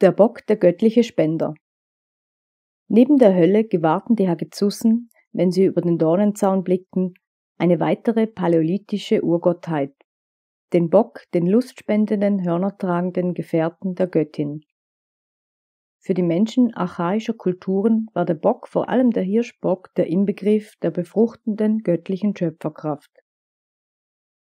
Der Bock, der göttliche Spender. Neben der Hölle gewahrten die Hagezussen, wenn sie über den Dornenzaun blickten, eine weitere paläolithische Urgottheit, den Bock, den lustspendenden, hörnertragenden Gefährten der Göttin. Für die Menschen archaischer Kulturen war der Bock, vor allem der Hirschbock, der Inbegriff der befruchtenden göttlichen Schöpferkraft.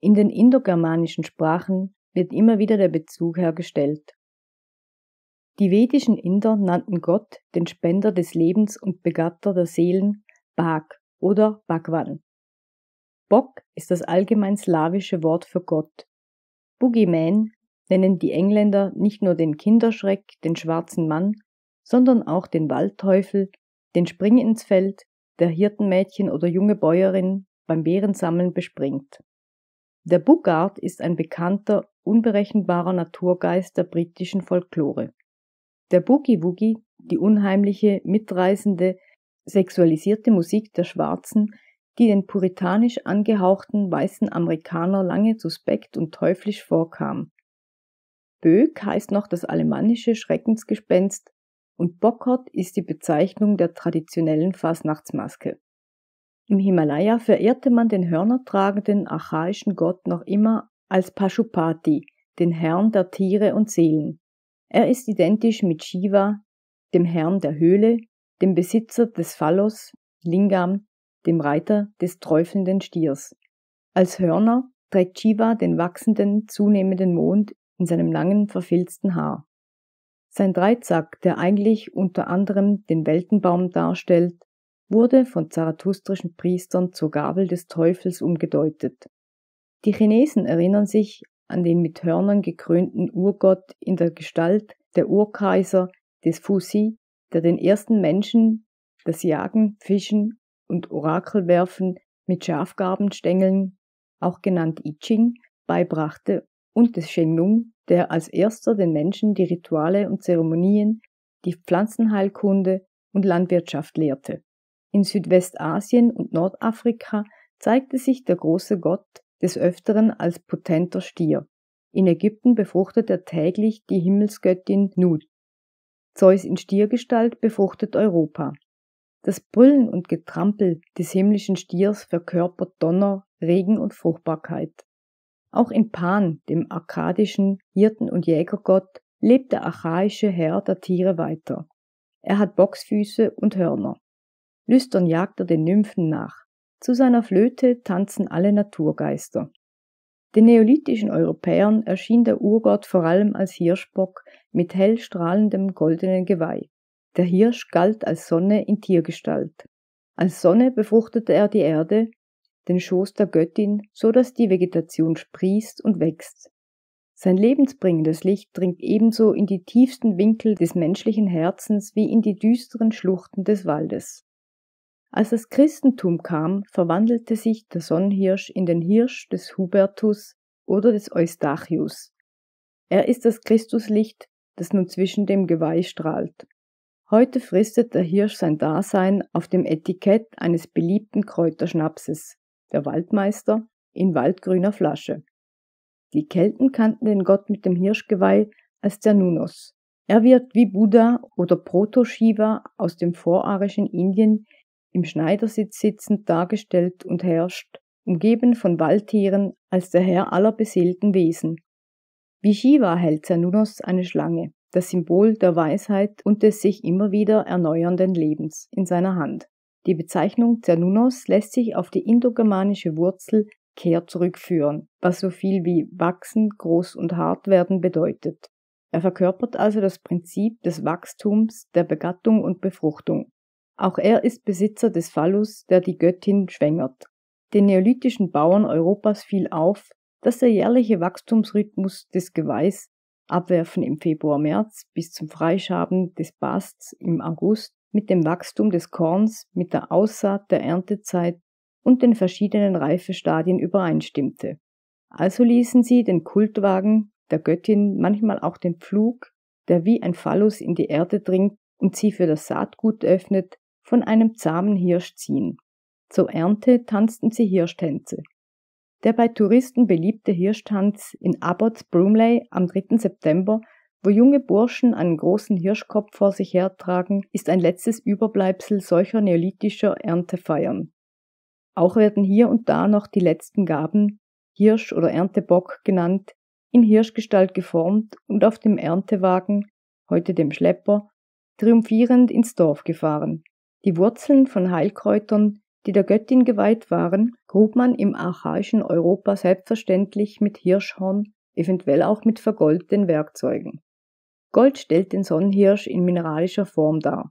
In den indogermanischen Sprachen wird immer wieder der Bezug hergestellt. Die vedischen Inder nannten Gott den Spender des Lebens und Begatter der Seelen Bhag oder Bhagwan. Bok ist das allgemein slawische Wort für Gott. Boogeyman nennen die Engländer nicht nur den Kinderschreck, den schwarzen Mann, sondern auch den Waldteufel, den Spring ins Feld, der Hirtenmädchen oder junge Bäuerin beim Bärensammeln bespringt. Der Boogard ist ein bekannter, unberechenbarer Naturgeist der britischen Folklore. Der Boogie Woogie, die unheimliche, mitreißende, sexualisierte Musik der Schwarzen, die den puritanisch angehauchten weißen Amerikaner lange suspekt und teuflisch vorkam. Böck heißt noch das alemannische Schreckensgespenst und Bockhort ist die Bezeichnung der traditionellen Fasnachtsmaske. Im Himalaya verehrte man den hörnertragenden archaischen Gott noch immer als Pashupati, den Herrn der Tiere und Seelen. Er ist identisch mit Shiva, dem Herrn der Höhle, dem Besitzer des Phallos, Lingam, dem Reiter des träufelnden Stiers. Als Hörner trägt Shiva den wachsenden, zunehmenden Mond in seinem langen, verfilzten Haar. Sein Dreizack, der eigentlich unter anderem den Weltenbaum darstellt, wurde von zarathustrischen Priestern zur Gabel des Teufels umgedeutet. Die Chinesen erinnern sich an den mit Hörnern gekrönten Urgott in der Gestalt der Urkaiser des Fusi, der den ersten Menschen das Jagen, Fischen und Orakelwerfen mit Schafgarbenstängeln, auch genannt I Ching, beibrachte und des Shengnung, der als erster den Menschen die Rituale und Zeremonien, die Pflanzenheilkunde und Landwirtschaft lehrte. In Südwestasien und Nordafrika zeigte sich der große Gott des Öfteren als potenter Stier. In Ägypten befruchtet er täglich die Himmelsgöttin Nut. Zeus in Stiergestalt befruchtet Europa. Das Brüllen und Getrampel des himmlischen Stiers verkörpert Donner, Regen und Fruchtbarkeit. Auch in Pan, dem arkadischen Hirten- und Jägergott, lebt der archaische Herr der Tiere weiter. Er hat Boxfüße und Hörner. Lüstern jagt er den Nymphen nach. Zu seiner Flöte tanzen alle Naturgeister. Den neolithischen Europäern erschien der Urgott vor allem als Hirschbock mit hell strahlendem goldenen Geweih. Der Hirsch galt als Sonne in Tiergestalt. Als Sonne befruchtete er die Erde, den Schoß der Göttin, so dass die Vegetation sprießt und wächst. Sein lebensbringendes Licht dringt ebenso in die tiefsten Winkel des menschlichen Herzens wie in die düsteren Schluchten des Waldes. Als das Christentum kam, verwandelte sich der Sonnenhirsch in den Hirsch des Hubertus oder des Eustachius. Er ist das Christuslicht, das nun zwischen dem Geweih strahlt. Heute fristet der Hirsch sein Dasein auf dem Etikett eines beliebten Kräuterschnapses, der Waldmeister, in waldgrüner Flasche. Die Kelten kannten den Gott mit dem Hirschgeweih als der Nunos. Er wird wie Buddha oder Proto-Shiva aus dem vorarischen Indien im Schneidersitz sitzend dargestellt und herrscht, umgeben von Waldtieren als der Herr aller beseelten Wesen. Wie Shiva hält Sanunos eine Schlange, das Symbol der Weisheit und des sich immer wieder erneuernden Lebens, in seiner Hand. Die Bezeichnung Zernunos lässt sich auf die indogermanische Wurzel Kehr zurückführen, was so viel wie wachsen, groß und hart werden bedeutet. Er verkörpert also das Prinzip des Wachstums, der Begattung und Befruchtung. Auch er ist Besitzer des Phallus, der die Göttin schwängert. Den neolithischen Bauern Europas fiel auf, dass der jährliche Wachstumsrhythmus des Geweihs Abwerfen im Februar-März bis zum Freischaben des Basts im August mit dem Wachstum des Korns, mit der Aussaat der Erntezeit und den verschiedenen Reifestadien übereinstimmte. Also ließen sie den Kultwagen der Göttin manchmal auch den Pflug, der wie ein Phallus in die Erde dringt und sie für das Saatgut öffnet, von einem zahmen Hirsch ziehen. Zur Ernte tanzten sie Hirschtänze. Der bei Touristen beliebte Hirschtanz in Abbots Broomley am 3. September, wo junge Burschen einen großen Hirschkopf vor sich hertragen, ist ein letztes Überbleibsel solcher neolithischer Erntefeiern. Auch werden hier und da noch die letzten Gaben, Hirsch oder Erntebock genannt, in Hirschgestalt geformt und auf dem Erntewagen, heute dem Schlepper, triumphierend ins Dorf gefahren. Die Wurzeln von Heilkräutern, die der Göttin geweiht waren, grub man im archaischen Europa selbstverständlich mit Hirschhorn, eventuell auch mit vergoldeten Werkzeugen. Gold stellt den Sonnenhirsch in mineralischer Form dar.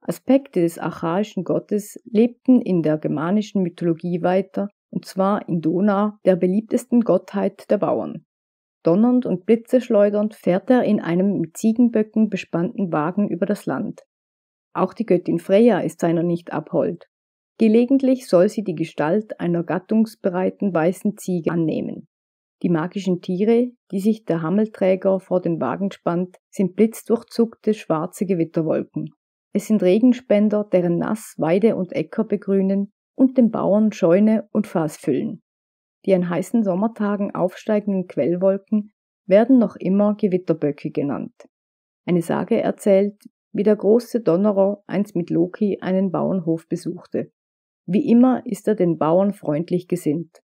Aspekte des archaischen Gottes lebten in der germanischen Mythologie weiter, und zwar in Dona, der beliebtesten Gottheit der Bauern. Donnernd und blitzeschleudernd fährt er in einem mit Ziegenböcken bespannten Wagen über das Land. Auch die Göttin Freya ist seiner nicht abhold. Gelegentlich soll sie die Gestalt einer gattungsbereiten weißen Ziege annehmen. Die magischen Tiere, die sich der Hammelträger vor den Wagen spannt, sind blitzdurchzuckte schwarze Gewitterwolken. Es sind Regenspender, deren Nass Weide und Äcker begrünen und den Bauern Scheune und Fass füllen. Die an heißen Sommertagen aufsteigenden Quellwolken werden noch immer Gewitterböcke genannt. Eine Sage erzählt, wie der große Donnerer einst mit Loki einen Bauernhof besuchte. Wie immer ist er den Bauern freundlich gesinnt.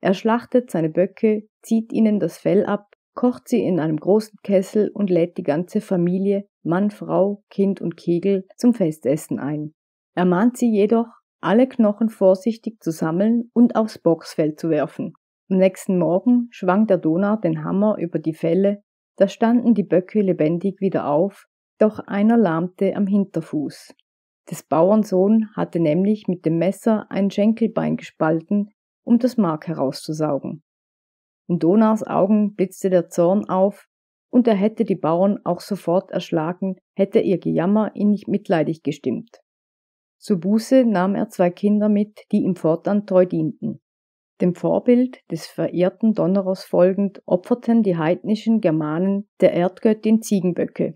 Er schlachtet seine Böcke, zieht ihnen das Fell ab, kocht sie in einem großen Kessel und lädt die ganze Familie, Mann, Frau, Kind und Kegel zum Festessen ein. Er mahnt sie jedoch, alle Knochen vorsichtig zu sammeln und aufs Boxfeld zu werfen. Am nächsten Morgen schwang der Donau den Hammer über die Felle, da standen die Böcke lebendig wieder auf doch einer lahmte am Hinterfuß. Des Bauernsohn hatte nämlich mit dem Messer ein Schenkelbein gespalten, um das Mark herauszusaugen. In Donars Augen blitzte der Zorn auf, und er hätte die Bauern auch sofort erschlagen, hätte ihr Gejammer ihn nicht mitleidig gestimmt. Zur Buße nahm er zwei Kinder mit, die ihm fortan treu dienten. Dem Vorbild des verehrten Donnerers folgend opferten die heidnischen Germanen der Erdgöttin Ziegenböcke,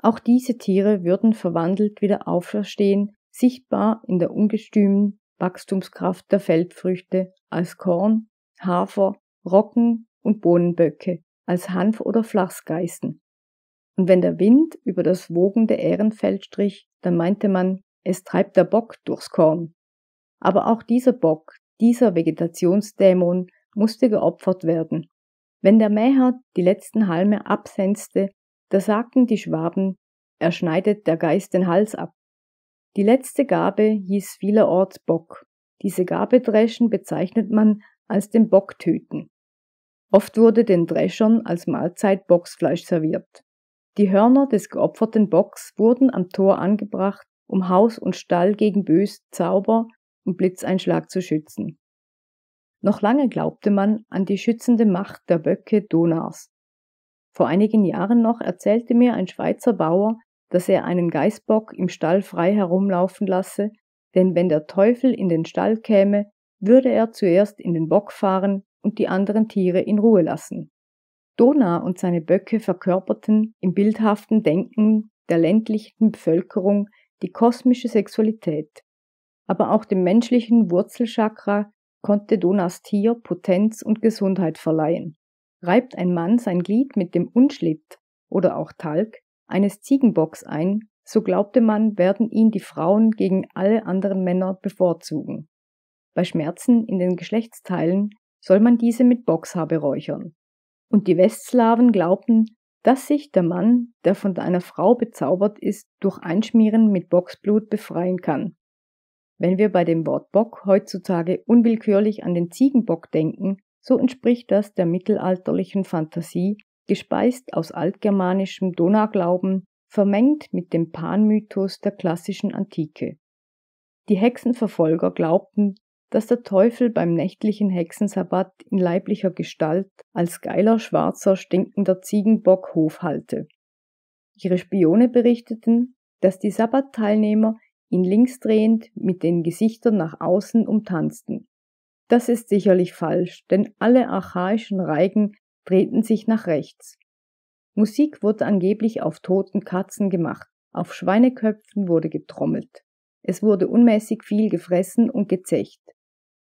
auch diese Tiere würden verwandelt wieder auferstehen, sichtbar in der ungestümen Wachstumskraft der Feldfrüchte als Korn, Hafer, Rocken und Bohnenböcke, als Hanf oder Flachsgeißen. Und wenn der Wind über das wogende Ährenfeld strich, dann meinte man, es treibt der Bock durchs Korn. Aber auch dieser Bock, dieser Vegetationsdämon, musste geopfert werden. Wenn der Mäher die letzten Halme absenzte, da sagten die Schwaben, er schneidet der Geist den Hals ab. Die letzte Gabe hieß vielerorts Bock. Diese Gabedreschen bezeichnet man als den Bock töten. Oft wurde den Dreschern als Mahlzeit Bocksfleisch serviert. Die Hörner des geopferten Bocks wurden am Tor angebracht, um Haus und Stall gegen Bös, Zauber und Blitzeinschlag zu schützen. Noch lange glaubte man an die schützende Macht der Böcke Donars, vor einigen Jahren noch erzählte mir ein Schweizer Bauer, dass er einen Geißbock im Stall frei herumlaufen lasse, denn wenn der Teufel in den Stall käme, würde er zuerst in den Bock fahren und die anderen Tiere in Ruhe lassen. Dona und seine Böcke verkörperten im bildhaften Denken der ländlichen Bevölkerung die kosmische Sexualität. Aber auch dem menschlichen Wurzelchakra konnte Donas Tier Potenz und Gesundheit verleihen reibt ein Mann sein Glied mit dem Unschlitt oder auch Talg eines Ziegenbocks ein, so glaubte man, werden ihn die Frauen gegen alle anderen Männer bevorzugen. Bei Schmerzen in den Geschlechtsteilen soll man diese mit Bockshabe räuchern. Und die Westslawen glaubten, dass sich der Mann, der von einer Frau bezaubert ist, durch Einschmieren mit Boxblut befreien kann. Wenn wir bei dem Wort Bock heutzutage unwillkürlich an den Ziegenbock denken, so entspricht das der mittelalterlichen Fantasie, gespeist aus altgermanischem Donauglauben, vermengt mit dem Panmythos der klassischen Antike. Die Hexenverfolger glaubten, dass der Teufel beim nächtlichen Hexensabbat in leiblicher Gestalt als geiler, schwarzer, stinkender Ziegenbock Hof halte. Ihre Spione berichteten, dass die Sabbatteilnehmer ihn linksdrehend mit den Gesichtern nach außen umtanzten. Das ist sicherlich falsch, denn alle archaischen Reigen drehten sich nach rechts. Musik wurde angeblich auf toten Katzen gemacht, auf Schweineköpfen wurde getrommelt. Es wurde unmäßig viel gefressen und gezecht.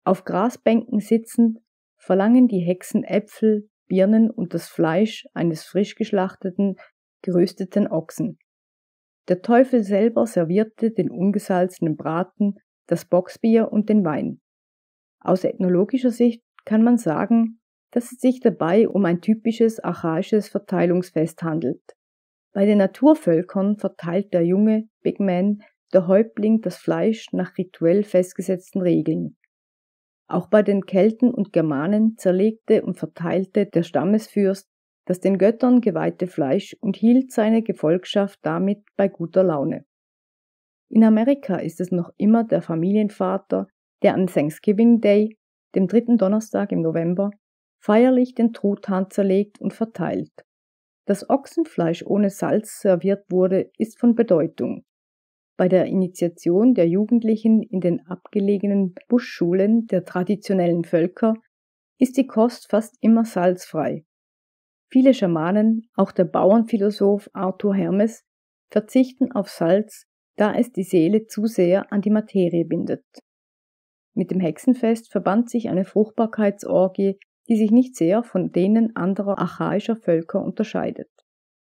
Auf Grasbänken sitzend verlangen die Hexen Äpfel, Birnen und das Fleisch eines frisch geschlachteten, gerösteten Ochsen. Der Teufel selber servierte den ungesalzenen Braten, das Boxbier und den Wein. Aus ethnologischer Sicht kann man sagen, dass es sich dabei um ein typisches archaisches Verteilungsfest handelt. Bei den Naturvölkern verteilt der junge Big Man, der Häuptling, das Fleisch nach rituell festgesetzten Regeln. Auch bei den Kelten und Germanen zerlegte und verteilte der Stammesfürst das den Göttern geweihte Fleisch und hielt seine Gefolgschaft damit bei guter Laune. In Amerika ist es noch immer der Familienvater, der an Thanksgiving Day, dem dritten Donnerstag im November, feierlich den Truthahn zerlegt und verteilt. Dass Ochsenfleisch ohne Salz serviert wurde, ist von Bedeutung. Bei der Initiation der Jugendlichen in den abgelegenen Buschschulen der traditionellen Völker ist die Kost fast immer salzfrei. Viele Schamanen, auch der Bauernphilosoph Arthur Hermes, verzichten auf Salz, da es die Seele zu sehr an die Materie bindet. Mit dem Hexenfest verband sich eine Fruchtbarkeitsorgie, die sich nicht sehr von denen anderer archaischer Völker unterscheidet.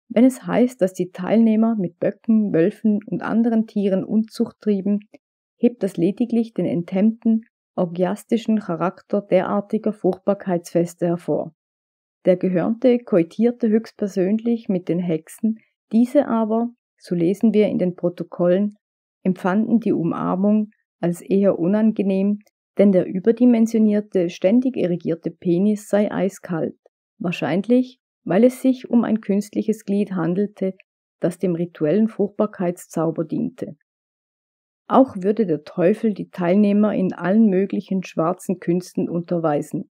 Wenn es heißt, dass die Teilnehmer mit Böcken, Wölfen und anderen Tieren Unzucht trieben, hebt das lediglich den enthemmten, orgiastischen Charakter derartiger Fruchtbarkeitsfeste hervor. Der Gehörnte koitierte höchstpersönlich mit den Hexen, diese aber, so lesen wir in den Protokollen, empfanden die Umarmung als eher unangenehm, denn der überdimensionierte, ständig irrigierte Penis sei eiskalt, wahrscheinlich, weil es sich um ein künstliches Glied handelte, das dem rituellen Fruchtbarkeitszauber diente. Auch würde der Teufel die Teilnehmer in allen möglichen schwarzen Künsten unterweisen.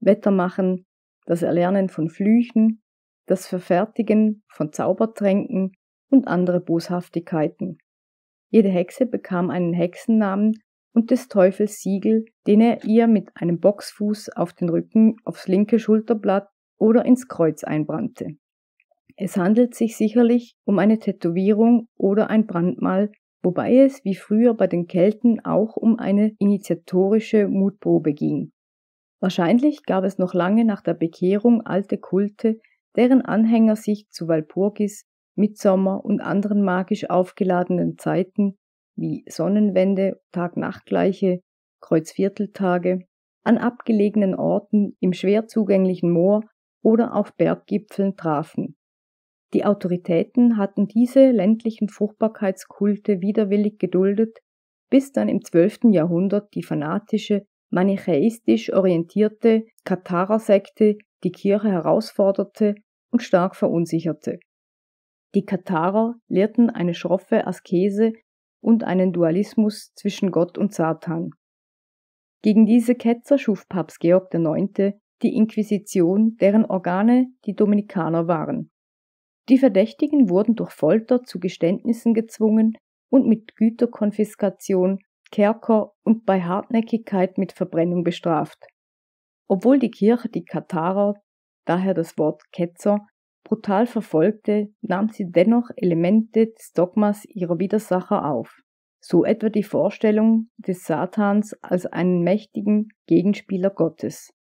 Wettermachen, das Erlernen von Flüchen, das Verfertigen von Zaubertränken und andere Boshaftigkeiten. Jede Hexe bekam einen Hexennamen und des Teufels Siegel, den er ihr mit einem Boxfuß auf den Rücken, aufs linke Schulterblatt oder ins Kreuz einbrannte. Es handelt sich sicherlich um eine Tätowierung oder ein Brandmal, wobei es wie früher bei den Kelten auch um eine initiatorische Mutprobe ging. Wahrscheinlich gab es noch lange nach der Bekehrung alte Kulte, deren Anhänger sich zu Walpurgis Mitsommer und anderen magisch aufgeladenen Zeiten wie Sonnenwende, Tag-Nacht-Gleiche, Kreuzvierteltage, an abgelegenen Orten im schwer zugänglichen Moor oder auf Berggipfeln trafen. Die Autoritäten hatten diese ländlichen Fruchtbarkeitskulte widerwillig geduldet, bis dann im 12. Jahrhundert die fanatische, manichäistisch orientierte Katharer-Sekte die Kirche herausforderte und stark verunsicherte. Die Katharer lehrten eine schroffe Askese und einen Dualismus zwischen Gott und Satan. Gegen diese Ketzer schuf Papst Georg IX. die Inquisition, deren Organe die Dominikaner waren. Die Verdächtigen wurden durch Folter zu Geständnissen gezwungen und mit Güterkonfiskation, Kerker und bei Hartnäckigkeit mit Verbrennung bestraft. Obwohl die Kirche die Katharer, daher das Wort Ketzer, brutal verfolgte, nahm sie dennoch Elemente des Dogmas ihrer Widersacher auf, so etwa die Vorstellung des Satans als einen mächtigen Gegenspieler Gottes.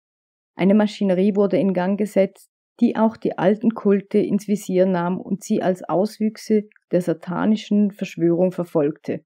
Eine Maschinerie wurde in Gang gesetzt, die auch die alten Kulte ins Visier nahm und sie als Auswüchse der satanischen Verschwörung verfolgte